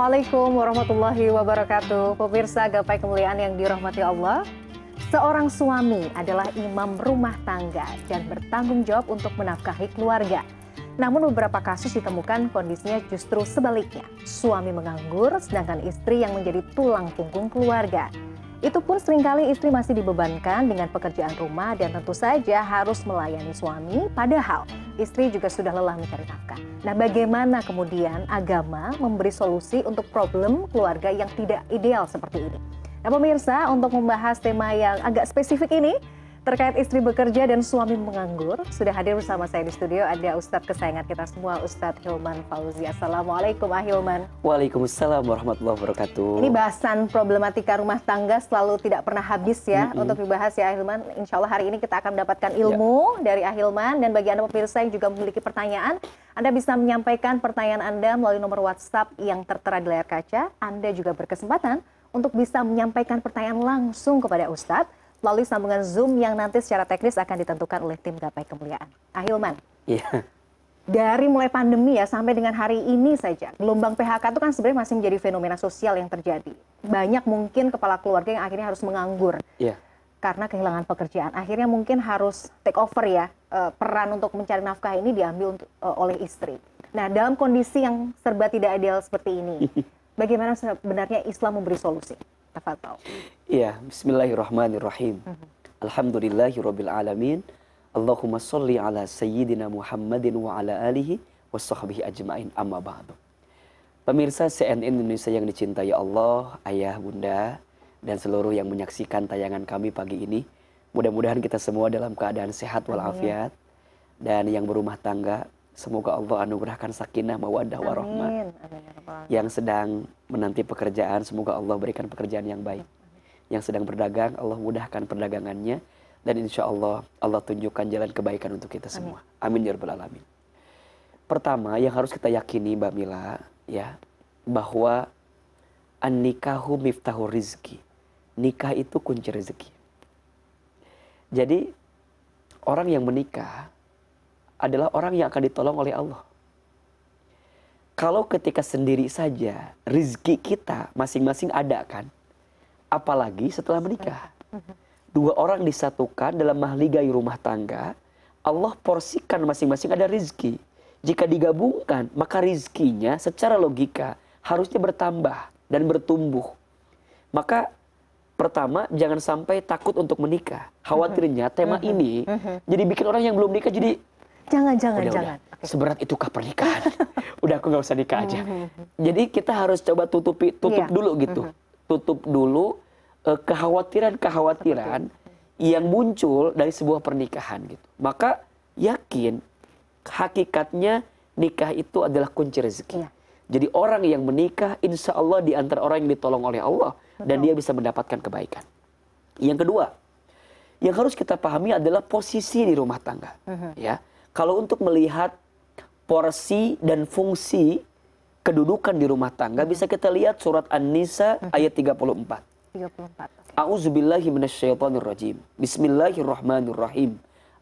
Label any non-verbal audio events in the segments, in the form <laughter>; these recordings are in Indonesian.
Assalamualaikum warahmatullahi wabarakatuh. Pemirsa Gapai Kemuliaan yang dirahmati Allah. Seorang suami adalah imam rumah tangga dan bertanggung jawab untuk menafkahi keluarga. Namun beberapa kasus ditemukan kondisinya justru sebaliknya. Suami menganggur sedangkan istri yang menjadi tulang punggung keluarga. Itu pun seringkali istri masih dibebankan dengan pekerjaan rumah dan tentu saja harus melayani suami padahal istri juga sudah lelah mencari nafkah. Nah bagaimana kemudian agama memberi solusi untuk problem keluarga yang tidak ideal seperti ini? Nah pemirsa untuk membahas tema yang agak spesifik ini terkait istri bekerja dan suami menganggur. Sudah hadir bersama saya di studio ada Ustadz kesayangan kita semua, Ustadz Hilman Fauzi. Assalamualaikum Ah Hilman. Waalaikumsalam warahmatullahi wabarakatuh. Ini bahasan problematika rumah tangga selalu tidak pernah habis ya mm -hmm. untuk dibahas ya Ah Hilman. Insya Allah hari ini kita akan mendapatkan ilmu yeah. dari Ah Hilman dan bagi Anda pemirsa yang juga memiliki pertanyaan, anda bisa menyampaikan pertanyaan Anda melalui nomor WhatsApp yang tertera di layar kaca. Anda juga berkesempatan untuk bisa menyampaikan pertanyaan langsung kepada Ustadz melalui sambungan Zoom yang nanti secara teknis akan ditentukan oleh tim Gapai Kemuliaan. Ahilman. Ah, iya. Yeah. Dari mulai pandemi ya sampai dengan hari ini saja, gelombang PHK itu kan sebenarnya masih menjadi fenomena sosial yang terjadi. Banyak mungkin kepala keluarga yang akhirnya harus menganggur. Yeah. Karena kehilangan pekerjaan, akhirnya mungkin harus take over ya eh, peran untuk mencari nafkah ini diambil untuk, eh, oleh istri. Nah, dalam kondisi yang serba tidak ideal seperti ini, <laughs> bagaimana sebenarnya Islam memberi solusi? Tafadhol. Iya, bismillahirrahmanirrahim. Mm-hmm. Alhamdulillahirabbil alamin. Allahumma sholli ala sayyidina Muhammadin wa ala alihi wa sahbihi ajmain amma ba'du. Pemirsa CNN Indonesia yang dicintai Allah, ayah, bunda, dan seluruh yang menyaksikan tayangan kami pagi ini. Mudah-mudahan kita semua dalam keadaan sehat walafiat. Dan yang berumah tangga, Semoga Allah anugerahkan sakinah, mawadah, warahmat. Ya yang sedang menanti pekerjaan, semoga Allah berikan pekerjaan yang baik. Yang sedang berdagang, Allah mudahkan perdagangannya. Dan insya Allah, Allah tunjukkan jalan kebaikan untuk kita semua. Amin, ya Rabbal Alamin. Pertama, yang harus kita yakini Mbak Mila, ya, bahwa An-nikahu miftahu rizki. Nikah itu kunci rezeki. Jadi, orang yang menikah, adalah orang yang akan ditolong oleh Allah. Kalau ketika sendiri saja, rizki kita masing-masing ada kan? Apalagi setelah menikah. Dua orang disatukan dalam mahligai rumah tangga, Allah porsikan masing-masing ada rizki. Jika digabungkan, maka rizkinya secara logika harusnya bertambah dan bertumbuh. Maka pertama jangan sampai takut untuk menikah. Khawatirnya tema mm-hmm. ini mm-hmm. jadi bikin orang yang belum nikah jadi jangan jangan jangan seberat itukah pernikahan <laughs> udah aku nggak usah nikah aja hmm, hmm, hmm. jadi kita harus coba tutupi tutup iya. dulu gitu tutup dulu eh, kekhawatiran kekhawatiran yang muncul dari sebuah pernikahan gitu maka yakin hakikatnya nikah itu adalah kunci rezeki iya. jadi orang yang menikah insya Allah di antara orang yang ditolong oleh Allah dan dia bisa mendapatkan kebaikan yang kedua yang harus kita pahami adalah posisi di rumah tangga ya kalau untuk melihat porsi dan fungsi kedudukan di rumah tangga bisa kita lihat surat An-Nisa mhm. ayat 34. 34. A'udzubillahi minasyaitonirrajim. Bismillahirrahmanirrahim.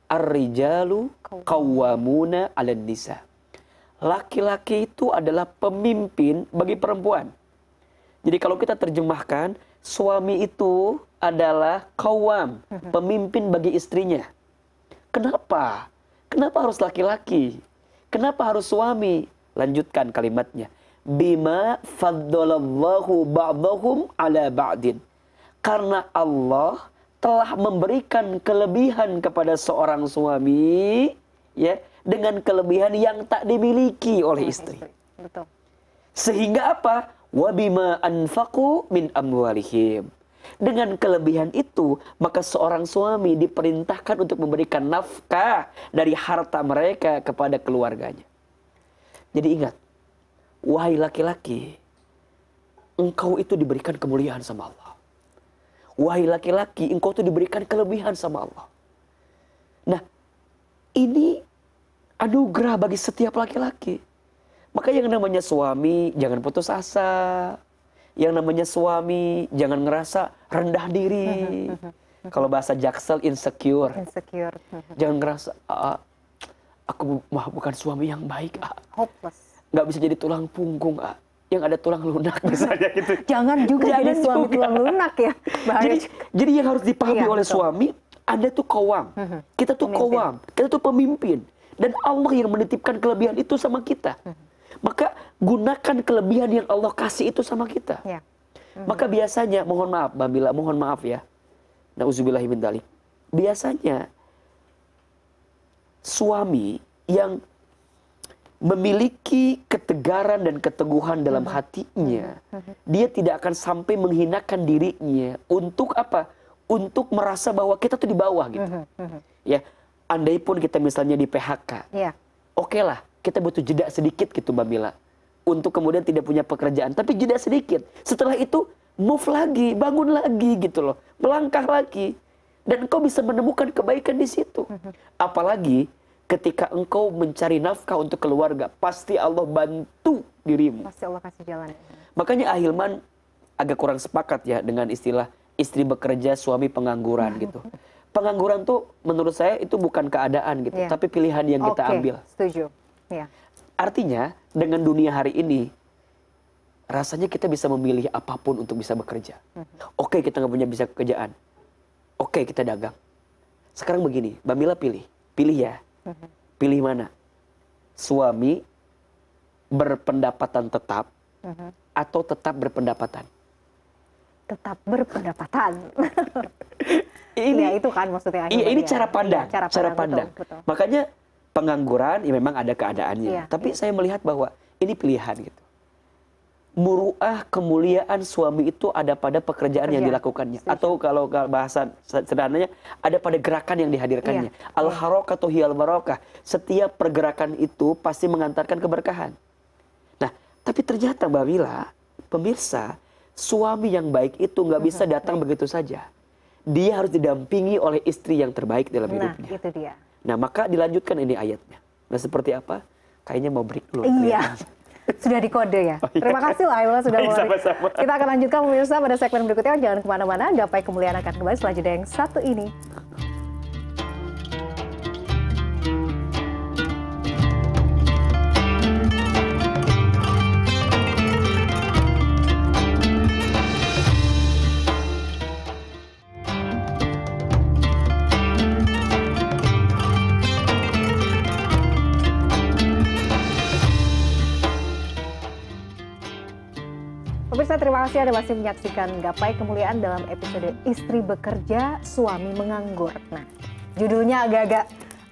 Ar-rijalu qawwamuna 'alan nisa. Laki-laki itu adalah pemimpin bagi perempuan. Jadi kalau kita terjemahkan, suami itu adalah kawam, mhm. pemimpin bagi istrinya. Kenapa? kenapa harus laki-laki? Kenapa harus suami? Lanjutkan kalimatnya. Bima faddalallahu ba'dahum ala ba'din. Karena Allah telah memberikan kelebihan kepada seorang suami ya dengan kelebihan yang tak dimiliki oleh istri. Betul. Sehingga apa? Wabima anfaku min amwalihim dengan kelebihan itu maka seorang suami diperintahkan untuk memberikan nafkah dari harta mereka kepada keluarganya jadi ingat wahai laki-laki engkau itu diberikan kemuliaan sama Allah wahai laki-laki engkau itu diberikan kelebihan sama Allah nah ini anugerah bagi setiap laki-laki maka yang namanya suami jangan putus asa yang namanya suami jangan ngerasa rendah diri <laughs> kalau bahasa jaksel insecure insecure jangan ngerasa ah, ah aku mah bukan suami yang baik ah. hopeless nggak bisa jadi tulang punggung ah yang ada tulang lunak <laughs> misalnya gitu. Jangan juga Jangan jadi suami juga. tulang lunak ya. <laughs> Jadi jadi yang harus dipahami iya, oleh betul. suami, Anda tuh kowam. Mhm. Kita tuh pemimpin. kita tuh pemimpin dan Allah yang menitipkan kelebihan itu sama kita. Mhm maka gunakan kelebihan yang Allah kasih itu sama kita ya. mm-hmm. maka biasanya mohon maaf mbak Mila, mohon maaf ya na'udzubillahimin biasanya suami yang memiliki ketegaran dan keteguhan dalam mm-hmm. hatinya mm-hmm. dia tidak akan sampai menghinakan dirinya untuk apa untuk merasa bahwa kita tuh di bawah gitu ya andai pun kita misalnya di PHK ya oke okay lah kita butuh jeda sedikit gitu mbak mila untuk kemudian tidak punya pekerjaan tapi jeda sedikit setelah itu move lagi bangun lagi gitu loh melangkah lagi dan engkau bisa menemukan kebaikan di situ apalagi ketika engkau mencari nafkah untuk keluarga pasti Allah bantu dirimu pasti Allah kasih jalan makanya Ahilman agak kurang sepakat ya dengan istilah istri bekerja suami pengangguran <laughs> gitu pengangguran tuh menurut saya itu bukan keadaan gitu, yeah. tapi pilihan yang okay. kita ambil. Setuju. Iya. Artinya dengan dunia hari ini rasanya kita bisa memilih apapun untuk bisa bekerja. Mhm. Oke kita nggak punya bisa kerjaan, oke kita dagang. Sekarang begini, Mbak Mila pilih, pilih ya, mhm. pilih mana? Suami berpendapatan tetap mhm. atau tetap berpendapatan? Tetap berpendapatan. <laughs> ini ya, itu kan maksudnya. Iya ini iya, cara iya, pandang, ya, cara pandang. Cara pandang. Betul, betul. Makanya pengangguran ya memang ada keadaannya iya, tapi iya. saya melihat bahwa ini pilihan gitu muruah kemuliaan suami itu ada pada pekerjaan yang dilakukannya atau kalau bahasa sederhananya ada pada gerakan yang dihadirkannya iya, al atau hiyal barokah setiap pergerakan itu pasti mengantarkan keberkahan nah tapi ternyata mbak Mila pemirsa suami yang baik itu nggak bisa datang begitu saja dia harus didampingi oleh istri yang terbaik dalam nah, hidupnya itu dia Nah maka dilanjutkan ini ayatnya. Nah seperti apa? Kayaknya mau break dulu. Iya. <laughs> Sudah dikode ya. Oh, iya. Terima kasih lah Ayla sudah mulai. Kita akan lanjutkan pemirsa pada segmen berikutnya. Jangan kemana-mana. Gapai kemuliaan akan kembali selanjutnya yang satu ini. kasih Anda masih menyaksikan Gapai Kemuliaan dalam episode Istri Bekerja, Suami Menganggur. Nah, judulnya agak-agak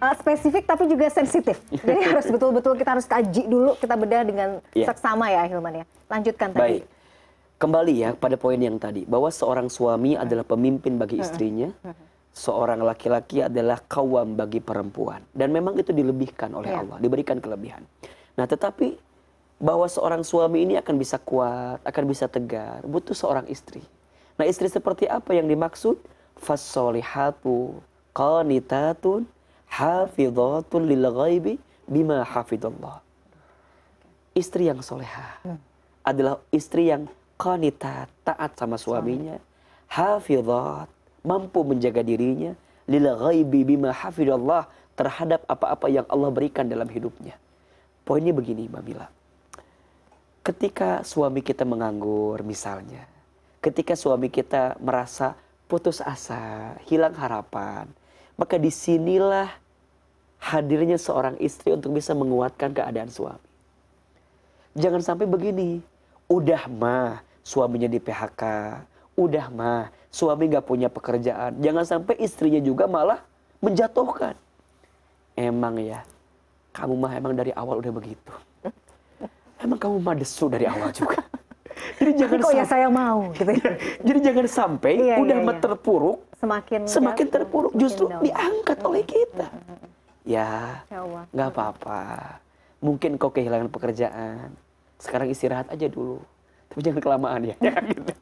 uh, spesifik tapi juga sensitif. <laughs> Jadi harus betul-betul kita harus kaji dulu, kita bedah dengan yeah. seksama ya Hilman ya. Lanjutkan tadi. Baik. Kembali ya pada poin yang tadi, bahwa seorang suami hmm. adalah pemimpin bagi hmm. istrinya, hmm. seorang laki-laki adalah kawam bagi perempuan. Dan memang itu dilebihkan oleh yeah. Allah, diberikan kelebihan. Nah tetapi bahwa seorang suami ini akan bisa kuat, akan bisa tegar, butuh seorang istri. Nah, istri seperti apa yang dimaksud? Fasolihatu qanitatun hafidhatun lil bima hafidhullah. Istri yang soleha adalah istri yang konita taat sama suaminya, hafidhat, mampu menjaga dirinya lil ghaibi bima hafidhullah terhadap apa-apa yang Allah berikan dalam hidupnya. Poinnya begini, Mbak Mila ketika suami kita menganggur misalnya ketika suami kita merasa putus asa hilang harapan maka disinilah hadirnya seorang istri untuk bisa menguatkan keadaan suami jangan sampai begini udah mah suaminya di PHK udah mah suami gak punya pekerjaan jangan sampai istrinya juga malah menjatuhkan emang ya kamu mah emang dari awal udah begitu emang kamu madesu dari <laughs> awal juga jadi jangan kok ya saya mau gitu ya. <laughs> jadi jangan sampai iya, iya udah iya, iya. terpuruk semakin semakin terpuruk justru down. diangkat oleh kita ya, ya nggak apa-apa mungkin kau kehilangan pekerjaan sekarang istirahat aja dulu tapi jangan kelamaan ya <laughs> gitu.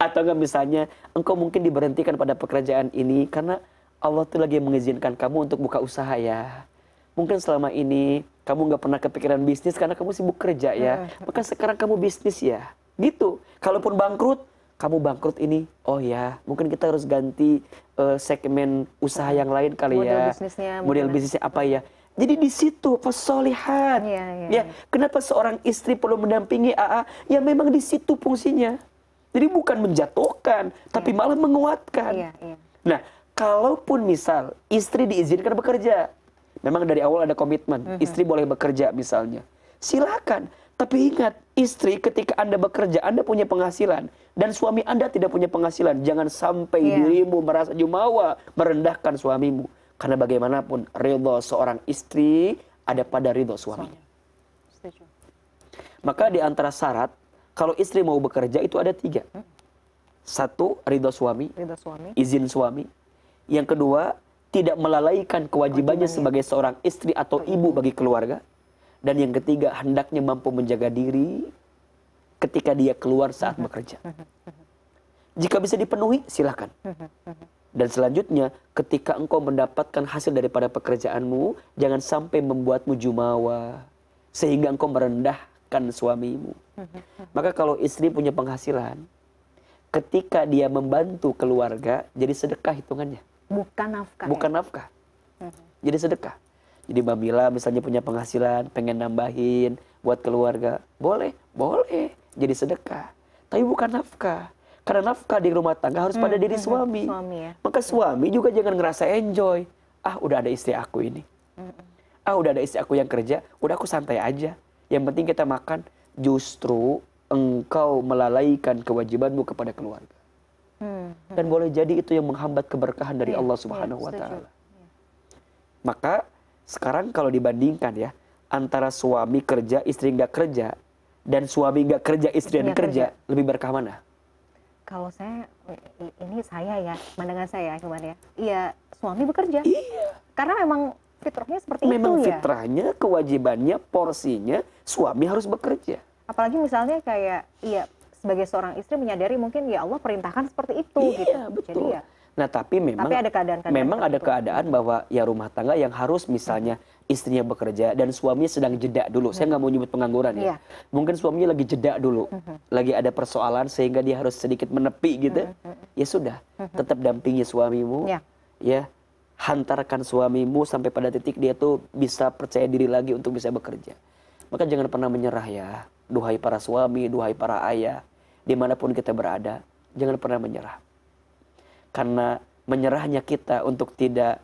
atau nggak misalnya engkau mungkin diberhentikan pada pekerjaan ini karena Allah tuh lagi mengizinkan kamu untuk buka usaha ya mungkin selama ini kamu gak pernah kepikiran bisnis karena kamu sibuk kerja ya hmm. maka sekarang kamu bisnis ya gitu kalaupun bangkrut kamu bangkrut ini oh ya mungkin kita harus ganti uh, segmen usaha yang lain kali ya. model ya bisnisnya, model bisnisnya apa ya jadi di situ fasolihat, iya, iya, ya, ya, ya kenapa seorang istri perlu mendampingi AA ya memang di situ fungsinya jadi bukan menjatuhkan ya. tapi hmm. malah menguatkan ya, ya. nah kalaupun misal istri diizinkan bekerja memang dari awal ada komitmen mhm. istri boleh bekerja misalnya silakan tapi ingat istri ketika anda bekerja anda punya penghasilan dan suami anda tidak punya penghasilan jangan sampai iya. dirimu merasa jumawa merendahkan suamimu karena bagaimanapun ridho seorang istri ada pada ridho suaminya. Maka di antara syarat kalau istri mau bekerja itu ada tiga. Hmm. Satu ridho suami, suami. izin suami. Yang kedua tidak melalaikan kewajibannya sebagai seorang istri atau ibu bagi keluarga dan yang ketiga hendaknya mampu menjaga diri ketika dia keluar saat bekerja jika bisa dipenuhi silahkan dan selanjutnya ketika engkau mendapatkan hasil daripada pekerjaanmu jangan sampai membuatmu jumawa sehingga engkau merendahkan suamimu maka kalau istri punya penghasilan ketika dia membantu keluarga jadi sedekah hitungannya bukan nafkah bukan ya? nafkah jadi sedekah jadi mbak Mila misalnya punya penghasilan pengen nambahin buat keluarga boleh boleh jadi sedekah tapi bukan nafkah karena nafkah di rumah tangga harus hmm. pada diri suami. suami ya. Maka suami juga jangan ngerasa enjoy. Ah, udah ada istri aku ini. Hmm. Ah, udah ada istri aku yang kerja. Udah aku santai aja. Yang penting kita makan. Justru engkau melalaikan kewajibanmu kepada keluarga. Hmm, dan hmm. boleh jadi itu yang menghambat keberkahan dari iya, Allah iya, Subhanahu wa taala. Maka sekarang kalau dibandingkan ya antara suami kerja istri nggak kerja dan suami nggak kerja istri yang kerja, kerja lebih berkah mana? Kalau saya ini saya ya pandangan saya cuman ya, ya iya suami bekerja iya. karena memang fitrahnya seperti memang itu ya. Memang fitrahnya kewajibannya porsinya suami harus bekerja. Apalagi misalnya kayak iya sebagai seorang istri menyadari mungkin ya Allah perintahkan seperti itu iya, gitu. Betul. Jadi ya. Nah, tapi memang tapi ada keadaan -keadaan memang ada keadaan itu. bahwa ya rumah tangga yang harus misalnya istrinya bekerja dan suaminya sedang jeda dulu. Hmm. Saya nggak mau nyebut pengangguran ya. Yeah. Mungkin suaminya lagi jeda dulu. Hmm. Lagi ada persoalan sehingga dia harus sedikit menepi gitu. Hmm. hmm, hmm. Ya sudah, hmm, hmm. tetap dampingi suamimu. Yeah. Ya. Hantarkan suamimu sampai pada titik dia tuh bisa percaya diri lagi untuk bisa bekerja. Maka jangan pernah menyerah ya duhai para suami, duhai para ayah, dimanapun kita berada, jangan pernah menyerah. Karena menyerahnya kita untuk tidak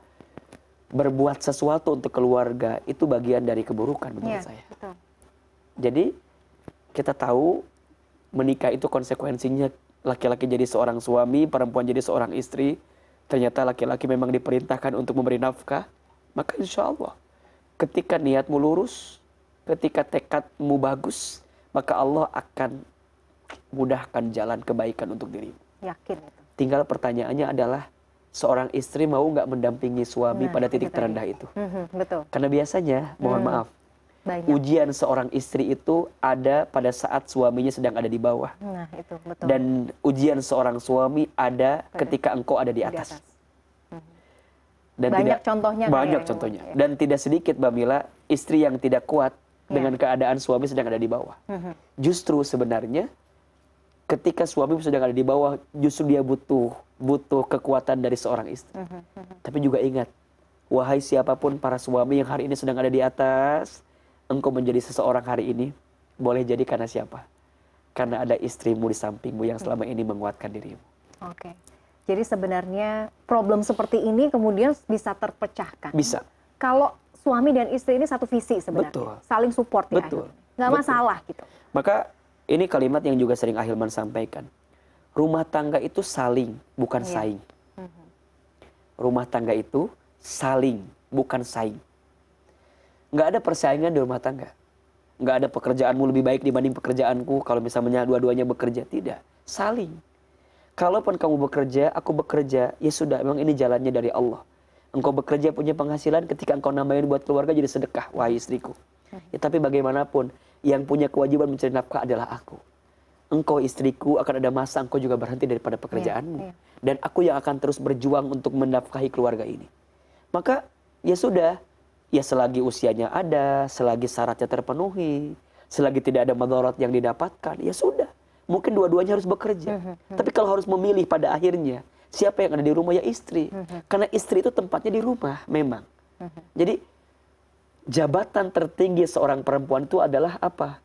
berbuat sesuatu untuk keluarga itu bagian dari keburukan menurut ya, saya. Betul. Jadi kita tahu menikah itu konsekuensinya laki-laki jadi seorang suami, perempuan jadi seorang istri. Ternyata laki-laki memang diperintahkan untuk memberi nafkah. Maka insya Allah ketika niatmu lurus, ketika tekadmu bagus, maka Allah akan mudahkan jalan kebaikan untuk dirimu. Yakin Tinggal pertanyaannya adalah seorang istri mau nggak mendampingi suami nah, pada titik itu terendah itu. hmm betul. Karena biasanya, mohon mm, maaf, banyak. ujian seorang istri itu ada pada saat suaminya sedang ada di bawah. Nah, itu betul. Dan ujian seorang suami ada pada, ketika engkau ada di atas. Di atas. Dan banyak tidak, contohnya. Banyak ya, contohnya. Ya. Dan tidak sedikit, Mbak Mila, istri yang tidak kuat Ya. dengan keadaan suami sedang ada di bawah mm-hmm. justru sebenarnya ketika suami sedang ada di bawah justru dia butuh butuh kekuatan dari seorang istri mm-hmm. Mm-hmm. tapi juga ingat wahai siapapun para suami yang hari ini sedang ada di atas engkau menjadi seseorang hari ini boleh jadi karena siapa karena ada istrimu di sampingmu yang selama ini menguatkan dirimu oke okay. jadi sebenarnya problem seperti ini kemudian bisa terpecahkan bisa kalau suami dan istri ini satu visi sebenarnya. Betul. Saling support ya. Betul. Gak Betul. masalah gitu. Maka ini kalimat yang juga sering Ahilman sampaikan. Rumah tangga itu saling, bukan yeah. saing. Mm -hmm. Rumah tangga itu saling, bukan saing. Gak ada persaingan di rumah tangga. Gak ada pekerjaanmu lebih baik dibanding pekerjaanku kalau misalnya dua-duanya bekerja. Tidak, saling. Kalaupun kamu bekerja, aku bekerja, ya sudah, memang ini jalannya dari Allah engkau bekerja punya penghasilan ketika engkau nambahin buat keluarga jadi sedekah wahai istriku ya, tapi bagaimanapun yang punya kewajiban mencari nafkah adalah aku engkau istriku akan ada masa engkau juga berhenti daripada iya, pekerjaanmu ya, ya. dan aku yang akan terus berjuang untuk menafkahi keluarga ini maka ya sudah ya selagi usianya ada selagi syaratnya terpenuhi selagi tidak ada madarat yang didapatkan ya sudah mungkin dua-duanya harus bekerja. Mhm, mhm. Tapi kalau harus memilih pada akhirnya siapa yang ada di rumah ya istri mm-hmm. karena istri itu tempatnya di rumah memang mm-hmm. jadi jabatan tertinggi seorang perempuan itu adalah apa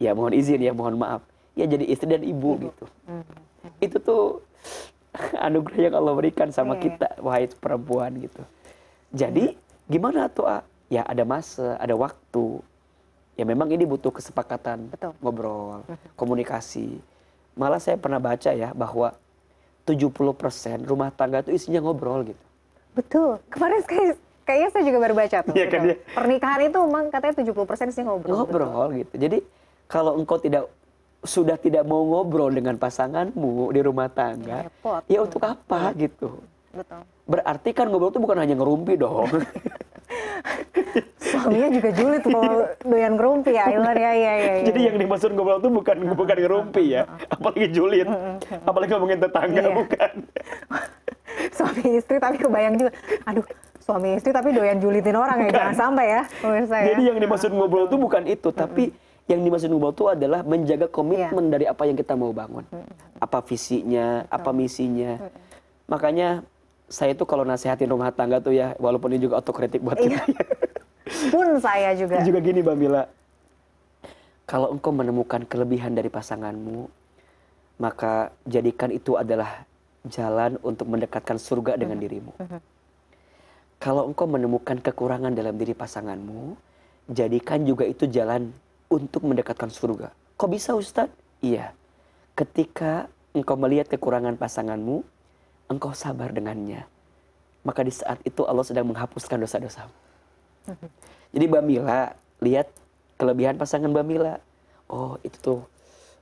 ya mohon izin ya mohon maaf ya jadi istri dan ibu, ibu. Mm-hmm. gitu itu tuh <laughs> anugerah yang Allah berikan sama yeah. kita wahai perempuan gitu jadi gimana tuh ah? ya ada masa ada waktu ya memang ini butuh kesepakatan Betul. ngobrol komunikasi malah saya pernah baca ya bahwa 70% rumah tangga itu isinya ngobrol gitu. Betul. Kemarin kayak kayaknya saya juga baru baca tuh. Iya kan, ya. Pernikahan itu emang katanya 70% isinya ngobrol. Ngobrol betul. gitu. Jadi kalau engkau tidak sudah tidak mau ngobrol dengan pasanganmu di rumah tangga, Repot, ya untuk apa betul. gitu. Betul. Berarti kan ngobrol itu bukan hanya ngerumpi dong. <laughs> Suaminya juga julid kalau doyan ngerumpi ya, Ilhar ya, ya, ya, ya. Jadi ya. yang dimaksud ngobrol itu bukan bukan ngerumpi ya, apalagi julid, apalagi ngomongin tetangga iya. bukan. <laughs> Suami istri tapi kebayang juga, aduh suami istri tapi doyan julidin orang ya, bukan. ya, jangan sampai ya. Saya. Jadi yang dimaksud ngobrol itu bukan itu, tapi yang dimaksud ngobrol itu adalah menjaga komitmen yeah. dari apa yang kita mau bangun. Apa visinya, Betul. apa misinya. Makanya saya itu kalau nasehatin rumah tangga tuh ya walaupun ini juga otokritik buat iya. kita <laughs> pun saya juga juga gini mbak Mila kalau engkau menemukan kelebihan dari pasanganmu maka jadikan itu adalah jalan untuk mendekatkan surga dengan mm-hmm. dirimu mm-hmm. kalau engkau menemukan kekurangan dalam diri pasanganmu jadikan juga itu jalan untuk mendekatkan surga kok bisa Ustadz? iya ketika engkau melihat kekurangan pasanganmu engkau sabar dengannya maka di saat itu Allah sedang menghapuskan dosa dosa mhm. jadi Mbak Mila lihat kelebihan pasangan Mbak Mila oh itu tuh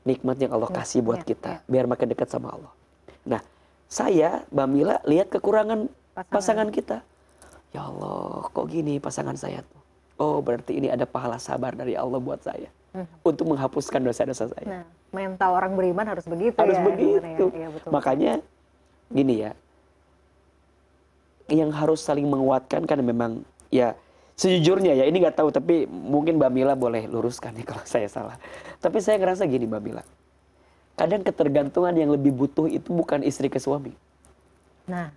nikmat yang Allah iya, kasih buat iya, kita iya. biar makin dekat sama Allah nah saya Mbak Mila lihat kekurangan pasangan, kita ya Allah kok gini pasangan saya tuh oh berarti ini ada pahala sabar dari Allah buat saya mhm. untuk menghapuskan dosa-dosa saya. Nah, mental orang beriman harus begitu harus ya. Begitu. Ya, ya, betul. Makanya gini ya yang harus saling menguatkan kan memang ya sejujurnya ya ini nggak tahu tapi mungkin mbak Mila boleh luruskan ya <laughs> kalau saya salah tapi saya ngerasa gini mbak Mila kadang ketergantungan yang lebih butuh itu bukan istri ke suami nah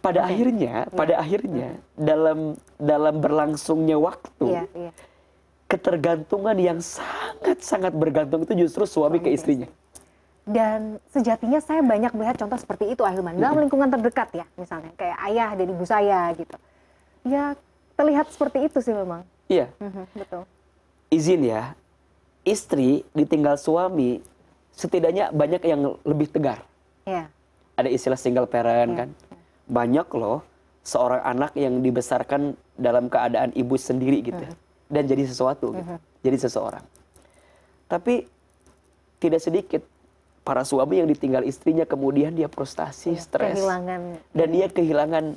pada okay. akhirnya nah. pada akhirnya dalam dalam berlangsungnya waktu yeah, yeah. ketergantungan yang sangat sangat bergantung itu justru suami, suami ke istrinya dan sejatinya saya banyak melihat contoh seperti itu Ahilman dalam lingkungan terdekat ya misalnya kayak ayah dan ibu saya gitu. Ya terlihat seperti itu sih memang. Iya. Mm-hmm, betul. Izin ya, istri ditinggal suami setidaknya banyak yang lebih tegar. Iya. Ada istilah single parent iya, kan. Iya. Banyak loh seorang anak yang dibesarkan dalam keadaan ibu sendiri gitu. Mm-hmm. Dan jadi sesuatu gitu. Mm-hmm. Jadi seseorang. Tapi tidak sedikit para suami yang ditinggal istrinya kemudian dia frustasi, iya, stres, dan dia kehilangan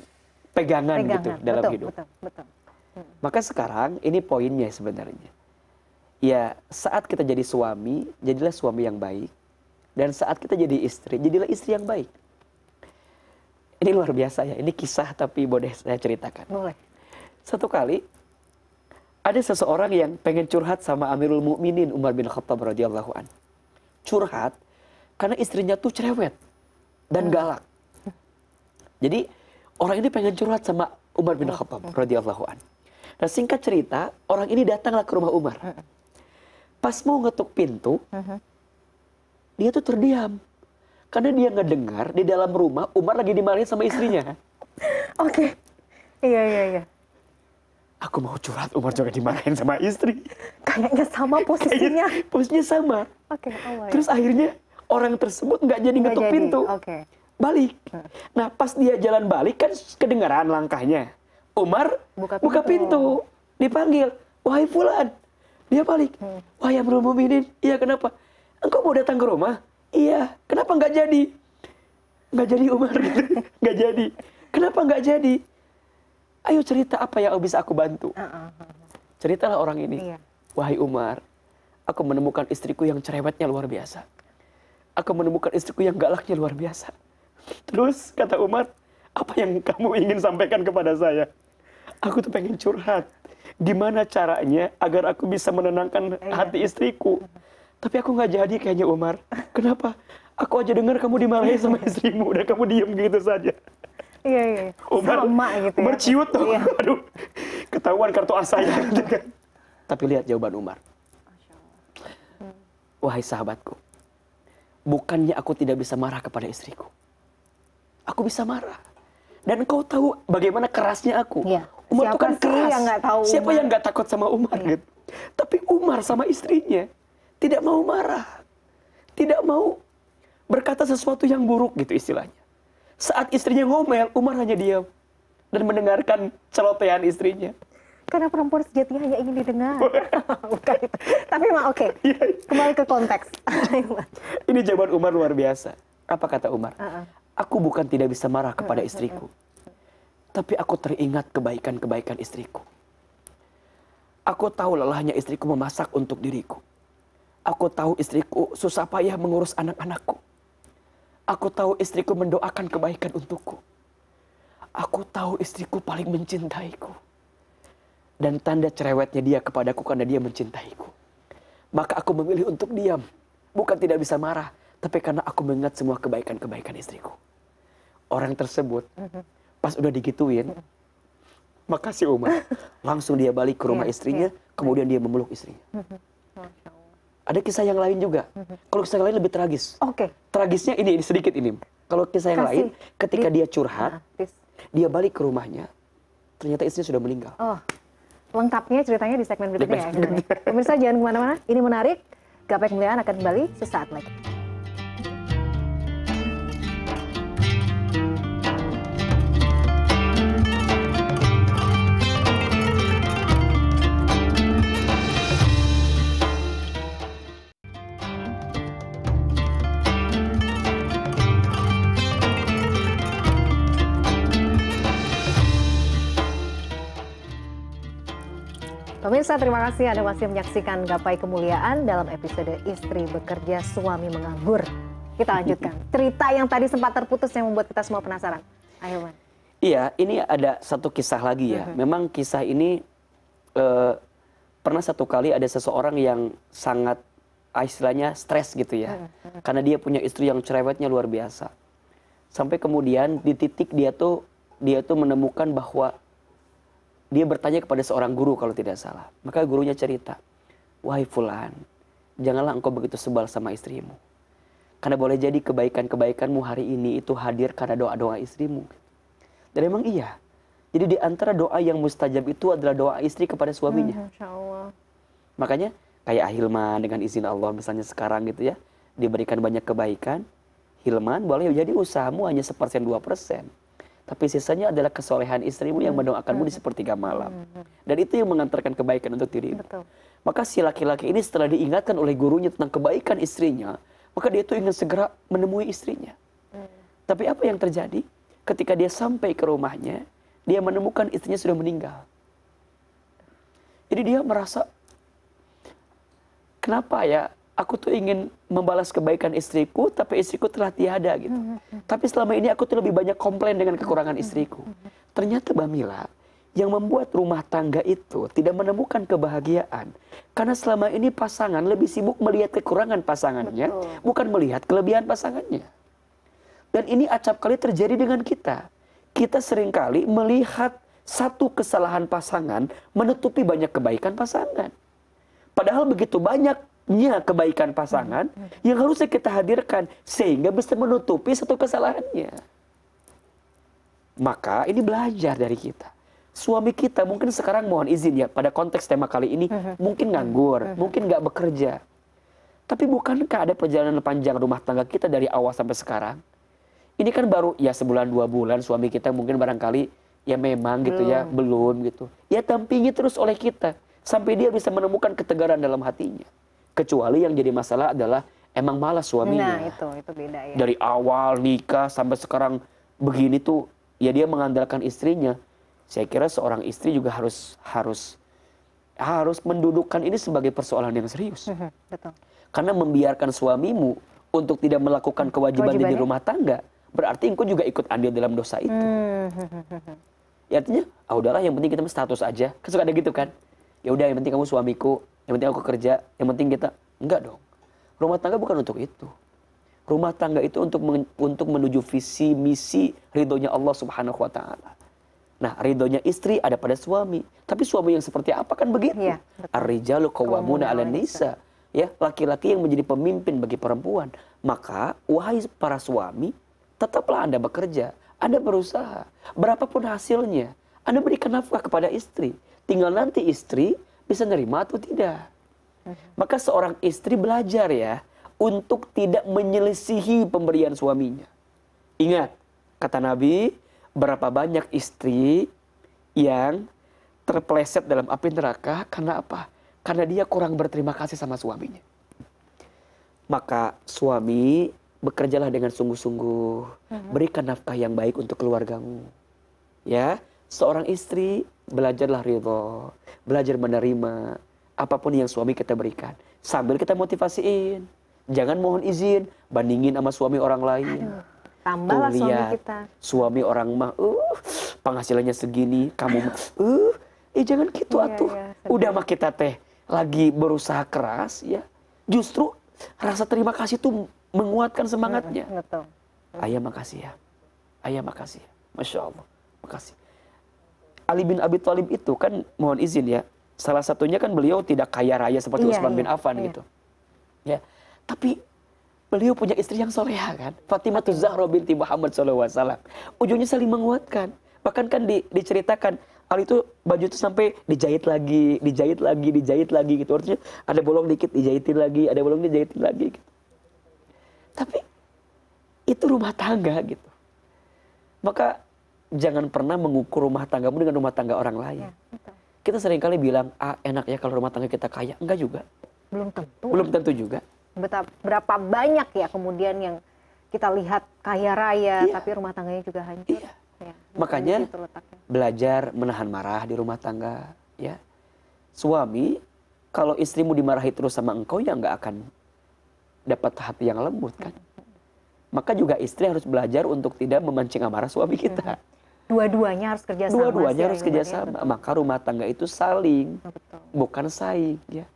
pegangan, gitu dalam hidup. Betul, betul. Hmm. Maka sekarang ini poinnya sebenarnya. Ya saat kita jadi suami, jadilah suami yang baik. Dan saat kita jadi istri, jadilah istri yang baik. Ini luar biasa ya, ini kisah tapi boleh saya ceritakan. Boleh. Satu kali ada seseorang yang pengen curhat sama Amirul Mukminin Umar bin Khattab radhiyallahu an. Curhat karena istrinya tuh cerewet dan hmm. galak. Jadi orang ini pengen curhat sama Umar bin Khattab hmm. radhiyallahu an. Nah singkat cerita orang ini datanglah ke rumah Umar. Hmm. Pas mau ngetuk pintu, dia tuh terdiam karena dia ngedengar di dalam rumah Umar lagi dimarahin sama istrinya. <laughs> Oke, okay. iya iya iya. Aku mau curhat Umar juga dimarahin sama istri. Kayaknya sama <laughs> posisinya. Kayaknya, posisinya sama. Oke, okay, Allah. Ya. Terus akhirnya orang tersebut nggak jadi ngetuk pintu balik nah pas dia jalan balik kan kedengaran langkahnya Umar buka pintu dipanggil wahai fulan dia balik hmm. wahai Abdul Muminin iya kenapa engkau mau datang ke rumah iya kenapa nggak jadi nggak jadi Umar <laughs> nggak jadi kenapa nggak jadi ayo cerita apa yang bisa aku bantu ceritalah orang ini iya. wahai Umar aku menemukan istriku yang cerewetnya luar biasa aku menemukan istriku yang galaknya luar biasa. Terus kata Umar, apa yang kamu ingin sampaikan kepada saya? Aku tuh pengen curhat. Gimana caranya agar aku bisa menenangkan hati istriku? Tapi aku nggak jadi kayaknya Umar. Kenapa? Aku aja dengar kamu dimarahi sama <laughs> istrimu, udah kamu diem gitu saja. Iya, iya. Umar, Sama gitu ya. Umar ciut tuh. Iya. Aduh, ketahuan kartu as ya. <laughs> Tapi lihat jawaban Umar. Wahai sahabatku, bukannya aku tidak bisa marah kepada istriku. Aku bisa marah. Dan kau tahu bagaimana kerasnya aku. Ya. Umar kan Siapa itu kan keras. Yang gak tahu Siapa Umar? yang gak takut sama Umar ya. gitu. Tapi Umar sama istrinya tidak mau marah. Tidak mau berkata sesuatu yang buruk gitu istilahnya. Saat istrinya ngomel, Umar hanya diam. Dan mendengarkan celotehan istrinya. Karena perempuan sejati hanya ingin didengar. <laughs> Bukan itu. Tapi mah oke. Okay. <laughs> Iya, iya. Kembali ke konteks. <laughs> Ini jawaban Umar luar biasa. Apa kata Umar? Uh -uh. Aku bukan tidak bisa marah kepada uh -uh. istriku. Tapi aku teringat kebaikan-kebaikan istriku. Aku tahu lelahnya istriku memasak untuk diriku. Aku tahu istriku susah payah mengurus anak-anakku. Aku tahu istriku mendoakan kebaikan untukku. Aku tahu istriku paling mencintaiku dan tanda cerewetnya dia kepadaku karena dia mencintaiku. Maka aku memilih untuk diam, bukan tidak bisa marah, tapi karena aku mengingat semua kebaikan-kebaikan istriku. Orang tersebut pas udah digituin, makasih Umar, langsung dia balik ke rumah iya, istrinya, iya. kemudian dia memeluk istrinya. Ada kisah yang lain juga. Mhm. Kalau kisah yang lain lebih tragis. Oke. Okay. Tragisnya ini, ini sedikit ini. Kalau kisah yang Kasih. lain, ketika dia curhat, dia balik ke rumahnya, ternyata istrinya sudah meninggal. Oh lengkapnya ceritanya di segmen berikutnya ya. ya. Pemirsa jangan kemana-mana, ini menarik. Gapai kemuliaan akan kembali sesaat lagi. Pemirsa, terima kasih Anda masih menyaksikan Gapai Kemuliaan dalam episode Istri Bekerja Suami Menganggur. Kita lanjutkan. <laughs> Cerita yang tadi sempat terputus yang membuat kita semua penasaran. Ayo, Man. Iya, ini ada satu kisah lagi ya. Mm-hmm. Memang kisah ini eh, pernah satu kali ada seseorang yang sangat ah, istilahnya stres gitu ya. Mm-hmm. Karena dia punya istri yang cerewetnya luar biasa. Sampai kemudian di titik dia tuh dia tuh menemukan bahwa dia bertanya kepada seorang guru kalau tidak salah. Maka gurunya cerita, "Wahai fulan, janganlah engkau begitu sebal sama istrimu. Karena boleh jadi kebaikan-kebaikanmu hari ini itu hadir karena doa-doa istrimu." Dan emang iya. Jadi di antara doa yang mustajab itu adalah doa istri kepada suaminya. Hmm, Makanya kayak Ahilman dengan izin Allah misalnya sekarang gitu ya. Diberikan banyak kebaikan. Hilman boleh jadi usahamu hanya sepersen dua persen tapi sisanya adalah kesolehan istrimu yang hmm. mendoakanmu di hmm. sepertiga malam hmm, dan itu yang mengantarkan kebaikan untuk dirimu maka si laki-laki ini setelah diingatkan oleh gurunya tentang kebaikan istrinya maka dia itu ingin segera menemui istrinya tapi apa yang terjadi ketika dia sampai ke rumahnya dia menemukan istrinya sudah meninggal jadi dia merasa kenapa ya aku tuh ingin membalas kebaikan istriku tapi istriku telah tiada gitu hmm, hmm, hmm. tapi selama ini aku tuh lebih banyak komplain dengan kekurangan istriku ternyata mbak mila yang membuat rumah tangga itu tidak menemukan kebahagiaan karena selama ini pasangan lebih sibuk melihat kekurangan pasangannya Betul. bukan melihat kelebihan pasangannya dan ini acap kali terjadi dengan kita kita seringkali melihat satu kesalahan pasangan menutupi banyak kebaikan pasangan padahal begitu banyak kebaikan pasangan hmm. Hmm. yang harus kita hadirkan sehingga bisa menutupi satu kesalahannya. Maka ini belajar dari kita. Suami kita mungkin sekarang mohon izin ya pada konteks tema kali ini hmm. mungkin nganggur, mungkin nggak bekerja. Tapi bukankah ada perjalanan panjang rumah tangga kita dari awal sampai sekarang? Ini kan baru ya sebulan dua bulan suami kita mungkin barangkali ya memang gitu ya, belum. gitu ya belum gitu. Ya tampingi terus oleh kita sampai dia bisa menemukan ketegaran dalam hatinya kecuali yang jadi masalah adalah emang malas suaminya nah, itu itu beda ya dari awal nikah sampai sekarang begini tuh ya dia mengandalkan istrinya saya kira seorang istri juga harus harus harus mendudukkan ini sebagai persoalan yang serius <laughs> betul karena membiarkan suamimu untuk tidak melakukan kewajiban di rumah tangga berarti engkau juga ikut andil dalam dosa itu hmm. <laughs> ya artinya ah udahlah yang penting kita status aja kan ada gitu kan ya udah yang penting kamu suamiku yang penting aku kerja yang penting kita enggak dong rumah tangga bukan untuk itu rumah tangga itu untuk untuk menuju visi misi ridhonya Allah Subhanahu Wa Taala nah ridhonya istri ada pada suami tapi suami yang seperti apa kan begitu ya, Ar-rijalu qawwamuna 'alan nisa ya laki-laki yang menjadi pemimpin bagi perempuan maka wahai para suami tetaplah anda bekerja anda berusaha berapapun hasilnya anda berikan nafkah kepada istri tinggal nanti istri bisa nerima atau tidak. Mm-hmm. Maka seorang istri belajar ya untuk tidak menyelisihi pemberian suaminya. Ingat, kata Nabi, berapa banyak istri yang terpleset dalam api neraka karena apa? Karena dia kurang berterima kasih sama suaminya. Maka suami bekerjalah dengan sungguh-sungguh, mm-hmm. berikan nafkah yang baik untuk keluargamu. Ya, seorang istri belajarlah ridho belajar menerima apapun yang suami kita berikan sambil kita motivasiin jangan mohon izin bandingin sama suami orang lain Aduh, lihat, suami kita suami orang mah uh penghasilannya segini kamu uh eh jangan gitu iya, atuh iya, udah mah kita teh lagi berusaha keras ya justru rasa terima kasih tuh menguatkan semangatnya. Ayah makasih ya. Ayah makasih ya. Masya Allah. Makasih. Ali bin Abi Thalib itu kan mohon izin ya, salah satunya kan beliau tidak kaya raya seperti yeah, Utsman yeah, bin Affan yeah. gitu. Ya. Tapi beliau punya istri yang soleha kan, Fatimah Zahra binti Muhammad SAW. Ujungnya saling menguatkan. Bahkan kan di, diceritakan Ali itu baju itu sampai dijahit lagi, dijahit lagi, dijahit lagi gitu. Artinya ada bolong dikit dijahitin lagi, ada bolong dijahitin lagi gitu. Tapi itu rumah tangga gitu. Maka jangan pernah mengukur rumah tanggamu dengan rumah tangga orang lain. Ya, kita seringkali bilang, ah enak ya kalau rumah tangga kita kaya. Enggak juga. Belum tentu. Belum tentu juga. Berapa banyak ya kemudian yang kita lihat kaya raya, iya. tapi rumah tangganya juga hancur. Iya. Ya, Makanya belajar menahan marah di rumah tangga. ya Suami, kalau istrimu dimarahi terus sama engkau, ya enggak akan dapat hati yang lembut kan. Hmm. Maka juga istri harus belajar untuk tidak memancing amarah suami kita. Iya dua-duanya harus kerja sama, dua-duanya harus kerja ya, sama, maka rumah tangga itu saling bukan saing ya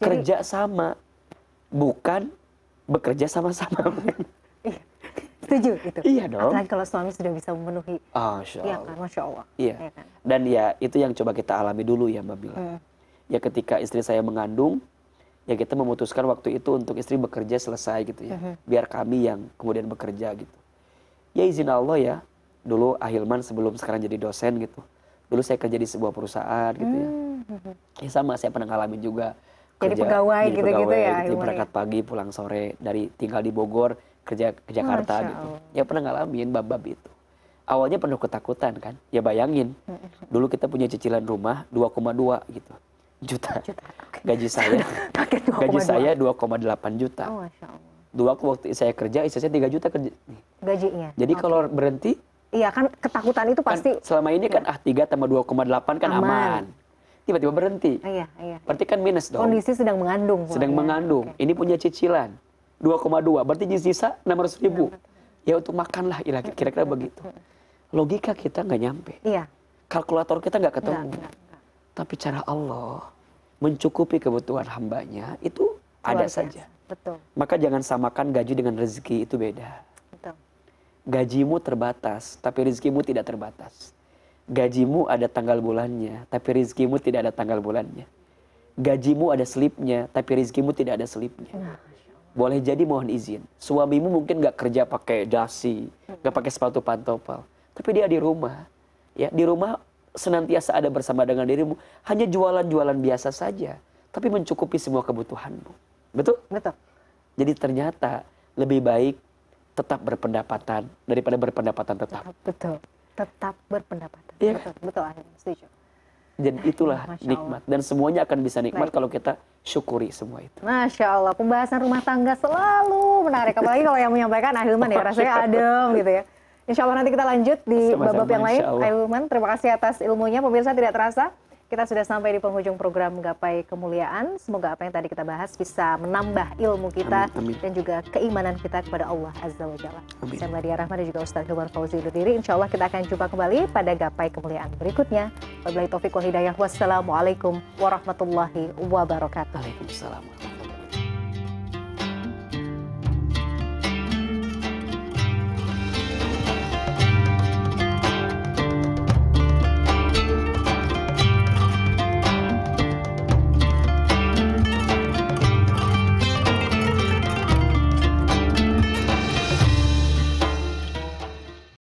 kerja sama bukan bekerja sama-sama <laughs> iya, setuju gitu iya dong apalagi kalau suami sudah bisa memenuhi oh, ya kan masya allah iya ya kan? dan ya itu yang coba kita alami dulu ya mbak Bila hmm. ya ketika istri saya mengandung ya kita memutuskan waktu itu untuk istri bekerja selesai gitu ya hmm. biar kami yang kemudian bekerja gitu ya izin allah ya dulu ahilman sebelum sekarang jadi dosen gitu dulu saya kerja di sebuah perusahaan gitu ya hmm. ya sama saya pernah ngalamin juga kerja, jadi pegawai gitu gitu gitu ya gitu, berangkat ya? pagi pulang sore dari tinggal di Bogor kerja ke Jakarta Masya gitu Allah. ya pernah ngalamin bab-bab itu awalnya penuh ketakutan kan ya bayangin hmm. dulu kita punya cicilan rumah 2,2 gitu juta, gaji saya gaji saya 2,8 juta oh, Dua waktu saya kerja istri saya 3 juta kerja gajinya jadi okay. kalau berhenti Iya kan ketakutan itu kan pasti. Kan, selama ini kan ah 3 tambah 2,8 kan aman. aman. Tiba-tiba berhenti. Ah, iya, iya. Berarti kan minus dong. Kondisi sedang mengandung. Sedang ya. mengandung. Okay. Ini punya cicilan. 2,2. Berarti sisa 600 ribu. Iya, ya untuk makan lah. Kira-kira begitu. Logika kita nggak nyampe. Iya. Kalkulator kita nggak ketemu. Enggak, enggak, enggak. Tapi cara Allah mencukupi kebutuhan hambanya itu ada biasa. saja. Betul. Maka jangan samakan gaji dengan rezeki itu beda gajimu terbatas tapi rizkimu tidak terbatas. Gajimu ada tanggal bulannya tapi rizkimu tidak ada tanggal bulannya. Gajimu ada selipnya tapi rizkimu tidak ada selipnya. Nah, Boleh jadi mohon izin. Suamimu mungkin gak kerja pakai dasi, gak pakai sepatu pantopel. Tapi dia di rumah. ya Di rumah senantiasa ada bersama dengan dirimu. Hanya jualan-jualan biasa saja. Tapi mencukupi semua kebutuhanmu. Betul? Betul. Jadi ternyata lebih baik tetap berpendapatan daripada berpendapatan tetap. Betul. Tetap berpendapatan. Iya. Betul, betul. Setuju. Jadi eh, itulah nikmat dan semuanya akan bisa nikmat Baik. kalau kita syukuri semua itu. Masya Allah, pembahasan rumah tangga selalu menarik. Apalagi kalau yang menyampaikan Ahilman ya, rasanya adem gitu ya. Insya Allah nanti kita lanjut di bab yang lain. Ahilman, terima kasih atas ilmunya. Pemirsa tidak terasa, kita sudah sampai di penghujung program Gapai Kemuliaan. Semoga apa yang tadi kita bahas bisa menambah ilmu kita amin, amin. dan juga keimanan kita kepada Allah Azza wa Jalla. Amin. Saya Maria Rahman dan juga Ustaz Hilman Fauzi undur Insya Allah kita akan jumpa kembali pada Gapai Kemuliaan berikutnya. Wabillahi taufiq wa hidayah. Wassalamualaikum warahmatullahi wabarakatuh. Waalaikumsalam.